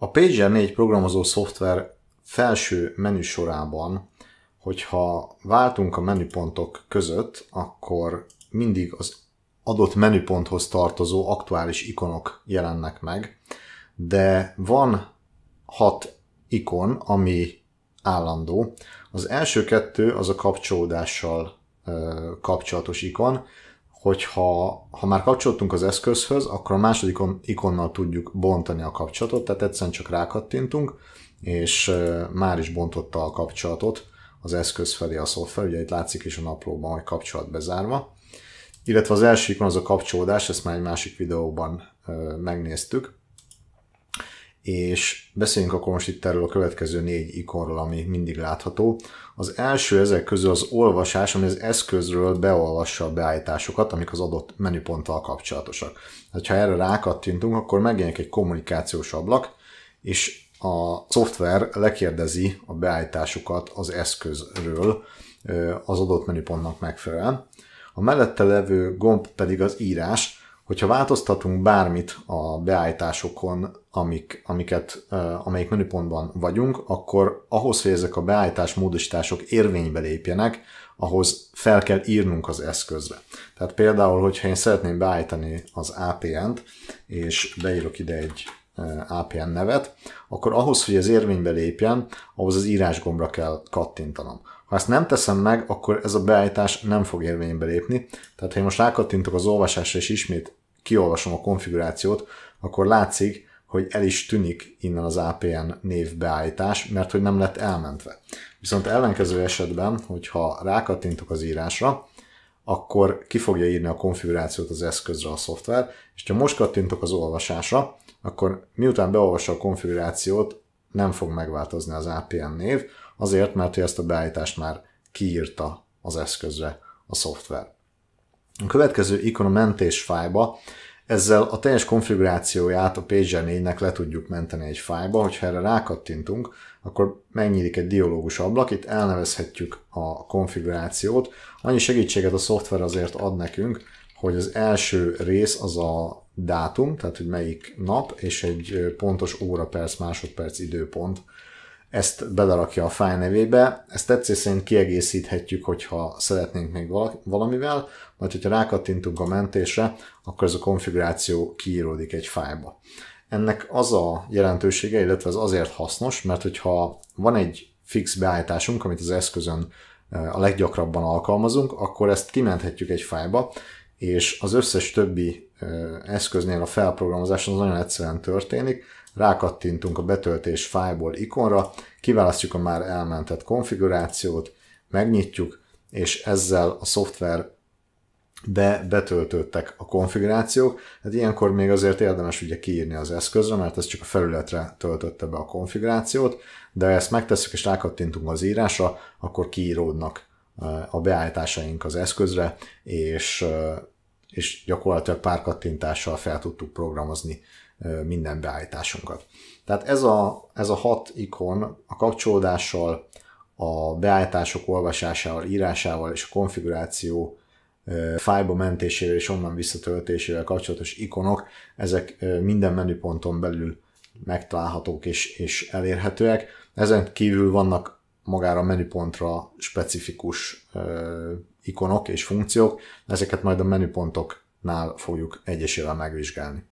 A Pager 4 programozó szoftver felső menü sorában, hogyha váltunk a menüpontok között, akkor mindig az adott menüponthoz tartozó aktuális ikonok jelennek meg, de van hat ikon, ami állandó. Az első kettő az a kapcsolódással kapcsolatos ikon, hogyha ha már kapcsoltunk az eszközhöz, akkor a második ikonnal tudjuk bontani a kapcsolatot, tehát egyszerűen csak rákattintunk, és már is bontotta a kapcsolatot az eszköz felé a szoftver, ugye itt látszik is a naplóban, hogy kapcsolat bezárva. Illetve az első ikon az a kapcsolódás, ezt már egy másik videóban megnéztük és beszéljünk akkor most itt erről a következő négy ikonról, ami mindig látható. Az első ezek közül az olvasás, ami az eszközről beolvassa a beállításokat, amik az adott menüponttal kapcsolatosak. Hát, ha erre rákattintunk, akkor megjelenik egy kommunikációs ablak, és a szoftver lekérdezi a beállításokat az eszközről az adott menüpontnak megfelelően. A mellette levő gomb pedig az írás, hogyha változtatunk bármit a beállításokon, amik, amiket, amelyik menüpontban vagyunk, akkor ahhoz, hogy ezek a beállítás módosítások érvénybe lépjenek, ahhoz fel kell írnunk az eszközre. Tehát például, hogyha én szeretném beállítani az APN-t, és beírok ide egy APN nevet, akkor ahhoz, hogy ez érvénybe lépjen, ahhoz az írásgombra kell kattintanom. Ha ezt nem teszem meg, akkor ez a beállítás nem fog érvénybe lépni. Tehát ha én most rákattintok az olvasásra és ismét kiolvasom a konfigurációt, akkor látszik, hogy el is tűnik innen az APN névbeállítás, mert hogy nem lett elmentve. Viszont ellenkező esetben, hogyha rákattintok az írásra, akkor ki fogja írni a konfigurációt az eszközre a szoftver, és ha most kattintok az olvasásra, akkor miután beolvassa a konfigurációt, nem fog megváltozni az APN név, azért, mert hogy ezt a beállítást már kiírta az eszközre a szoftver. A következő ikon a mentés fájba, ezzel a teljes konfigurációját a Pager 4-nek le tudjuk menteni egy fájba, hogyha erre rákattintunk, akkor megnyílik egy dialógus ablak, itt elnevezhetjük a konfigurációt. Annyi segítséget a szoftver azért ad nekünk, hogy az első rész az a dátum, tehát hogy melyik nap, és egy pontos óra, perc, másodperc időpont ezt belerakja a fáj nevébe. Ezt tetszés szerint kiegészíthetjük, hogyha szeretnénk még valamivel, vagy hogyha rákattintunk a mentésre, akkor ez a konfiguráció kiíródik egy fájba. Ennek az a jelentősége, illetve ez azért hasznos, mert hogyha van egy fix beállításunk, amit az eszközön eh, a leggyakrabban alkalmazunk, akkor ezt kimenthetjük egy fájba, és az összes többi eszköznél a felprogramozás az nagyon egyszerűen történik, rákattintunk a betöltés fájból ikonra, kiválasztjuk a már elmentett konfigurációt, megnyitjuk, és ezzel a szoftver be betöltöttek a konfigurációk. Hát ilyenkor még azért érdemes ugye kiírni az eszközre, mert ez csak a felületre töltötte be a konfigurációt, de ha ezt megtesszük és rákattintunk az írásra, akkor kiíródnak a beállításaink az eszközre, és és gyakorlatilag pár kattintással fel tudtuk programozni minden beállításunkat. Tehát ez a, ez a hat ikon a kapcsolódással, a beállítások olvasásával, írásával és a konfiguráció fájba mentésével és onnan visszatöltésével kapcsolatos ikonok, ezek minden menüponton belül megtalálhatók és, és elérhetőek. Ezen kívül vannak magára a menüpontra specifikus ö, ikonok és funkciók, ezeket majd a menüpontoknál fogjuk egyesével megvizsgálni.